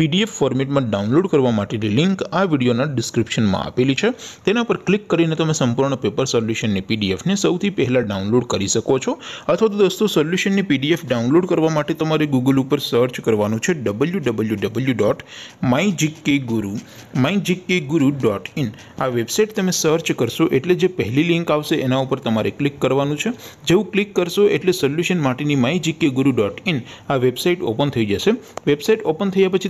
PDF format માં download કરવા માટેની લિંક આ વિડિયોના ડિસ્ક્રિપ્શનમાં આપેલી છે તેના પર ક્લિક કરીને તમે સંપૂર્ણ પેપર સોલ્યુશન ને પીડીએફ ને સૌથી પહેલા ડાઉનલોડ કરી શકો છો અથવા તો દોસ્તો સોલ્યુશન ની પીડીએફ ડાઉનલોડ કરવા માટે તમારે Google ઉપર સર્ચ કરવાનું છે www.mygkguru mygkguru.in આ વેબસાઈટ તમે સર્ચ કરશો એટલે જે પહેલી લિંક આવશે તેના ઉપર તમારે ક્લિક કરવાનું છે જેવું ક્લિક કરશો એટલે સોલ્યુશન માટેની mygkguru.in આ વેબસાઈટ ઓપન થઈ જશે વેબસાઈટ ઓપન થઈયા પછી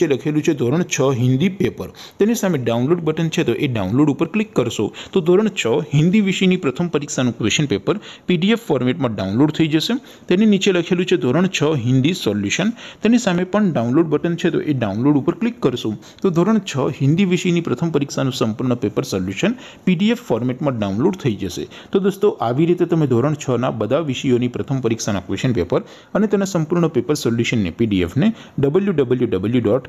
વચ્ચે લખેલું છે ધોરણ છ હિન્દી પેપર તેની સામે ડાઉનલોડ બટન છે તો એ ડાઉનલોડ ઉપર ક્લિક કરશો તો ધોરણ છ હિન્દી વિષયની પ્રથમ પરીક્ષાનું ક્વેશ્ચન પેપર પીડીએફ ફોર્મેટમાં ડાઉનલોડ થઈ જશે તેની નીચે લખેલું છે ધોરણ છ હિન્દી સોલ્યુશન તેની સામે પણ ડાઉનલોડ બટન છે તો એ ડાઉનલોડ ઉપર ક્લિક કરશો તો ધોરણ છ હિન્દી વિષયની પ્રથમ પરીક્ષાનું સંપૂર્ણ પેપર સોલ્યુશન પીડીએફ ફોર્મેટમાં ડાઉનલોડ થઈ જશે તો દોસ્તો આવી રીતે તમે ધોરણ છના બધા વિષયોની પ્રથમ પરીક્ષાના ક્વેશ્ચન પેપર અને તેના સંપૂર્ણ પેપર સોલ્યુશનને પીડીએફને ડબલ્યુ ડબલ્યુ ડબલ્યુ ડોટ